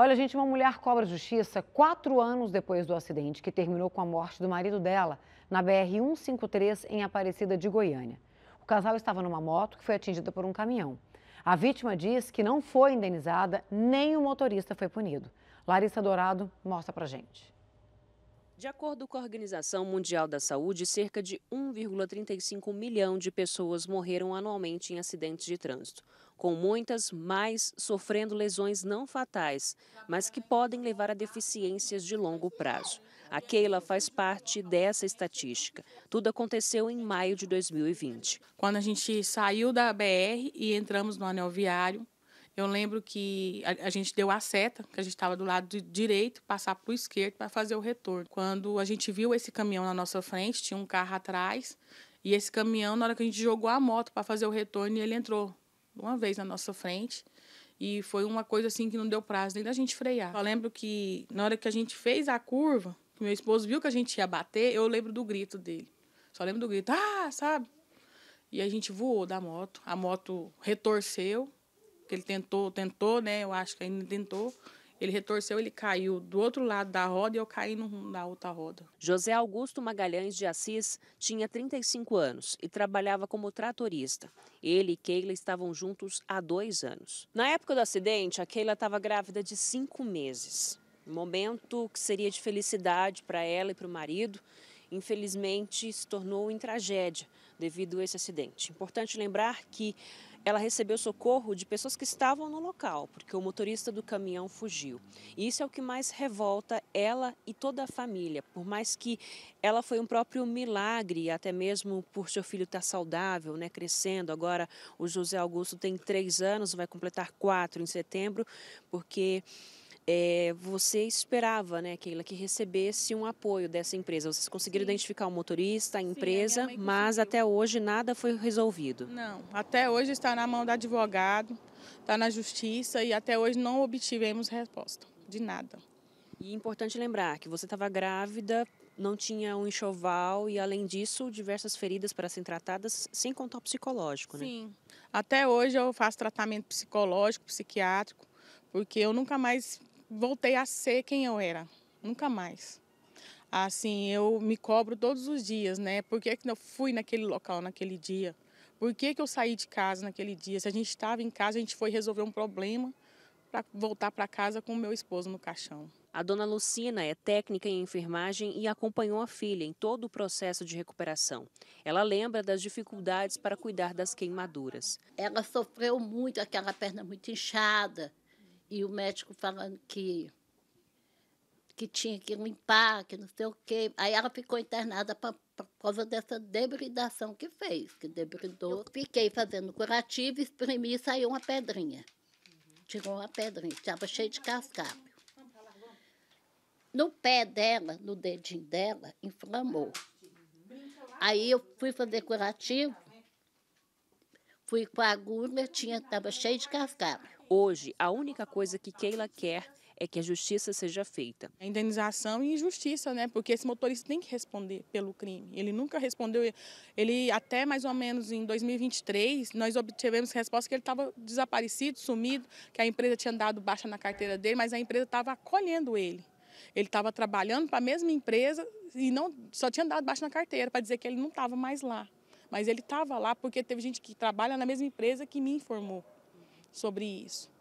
Olha, gente, uma mulher cobra justiça quatro anos depois do acidente que terminou com a morte do marido dela na BR-153 em Aparecida de Goiânia. O casal estava numa moto que foi atingida por um caminhão. A vítima diz que não foi indenizada, nem o motorista foi punido. Larissa Dourado mostra pra gente. De acordo com a Organização Mundial da Saúde, cerca de 1,35 milhão de pessoas morreram anualmente em acidentes de trânsito, com muitas mais sofrendo lesões não fatais, mas que podem levar a deficiências de longo prazo. A Keila faz parte dessa estatística. Tudo aconteceu em maio de 2020. Quando a gente saiu da BR e entramos no anel viário, eu lembro que a, a gente deu a seta, que a gente estava do lado de direito, passar para o esquerdo para fazer o retorno. Quando a gente viu esse caminhão na nossa frente, tinha um carro atrás, e esse caminhão, na hora que a gente jogou a moto para fazer o retorno, ele entrou uma vez na nossa frente. E foi uma coisa assim que não deu prazo nem da gente frear. Eu lembro que na hora que a gente fez a curva, que meu esposo viu que a gente ia bater, eu lembro do grito dele. Só lembro do grito, ah, sabe? E a gente voou da moto, a moto retorceu que ele tentou, tentou, né? Eu acho que ainda tentou. Ele retorceu, ele caiu do outro lado da roda e eu caí no, na outra roda. José Augusto Magalhães de Assis tinha 35 anos e trabalhava como tratorista. Ele e Keila estavam juntos há dois anos. Na época do acidente, a Keila estava grávida de cinco meses. Um momento que seria de felicidade para ela e para o marido, infelizmente se tornou em tragédia devido a esse acidente. Importante lembrar que ela recebeu socorro de pessoas que estavam no local, porque o motorista do caminhão fugiu. E isso é o que mais revolta ela e toda a família, por mais que ela foi um próprio milagre, até mesmo por seu filho estar saudável, né, crescendo. Agora o José Augusto tem três anos, vai completar quatro em setembro, porque é, você esperava, né, Keila, que recebesse um apoio dessa empresa. Vocês conseguiram Sim. identificar o motorista, a empresa, Sim, a mas até hoje nada foi resolvido. Não, até hoje está na mão do advogado, está na justiça e até hoje não obtivemos resposta de nada. E é importante lembrar que você estava grávida, não tinha um enxoval e, além disso, diversas feridas para serem tratadas, sem contar psicológico, né? Sim. Até hoje eu faço tratamento psicológico, psiquiátrico, porque eu nunca mais voltei a ser quem eu era, nunca mais. Assim, eu me cobro todos os dias, né? Por que, que eu fui naquele local naquele dia? Por que, que eu saí de casa naquele dia? Se a gente estava em casa, a gente foi resolver um problema para voltar para casa com o meu esposo no caixão. A dona Lucina é técnica em enfermagem e acompanhou a filha em todo o processo de recuperação. Ela lembra das dificuldades para cuidar das queimaduras. Ela sofreu muito, aquela perna muito inchada, e o médico falando que, que tinha que limpar, que não sei o quê. Aí ela ficou internada para por causa dessa debridação que fez, que debridou. Eu fiquei fazendo curativo, espremi e saiu uma pedrinha. Uhum. Tirou uma pedrinha, estava cheio de cascalho. No pé dela, no dedinho dela, inflamou. Aí eu fui fazer curativo, Fui com a agulha, estava cheio de cascalho. Hoje, a única coisa que Keila quer é que a justiça seja feita. A indenização e injustiça, né? Porque esse motorista tem que responder pelo crime. Ele nunca respondeu. Ele até mais ou menos em 2023, nós obtivemos resposta que ele estava desaparecido, sumido, que a empresa tinha dado baixa na carteira dele, mas a empresa estava acolhendo ele. Ele estava trabalhando para a mesma empresa e não só tinha dado baixa na carteira para dizer que ele não estava mais lá. Mas ele estava lá porque teve gente que trabalha na mesma empresa que me informou sobre isso.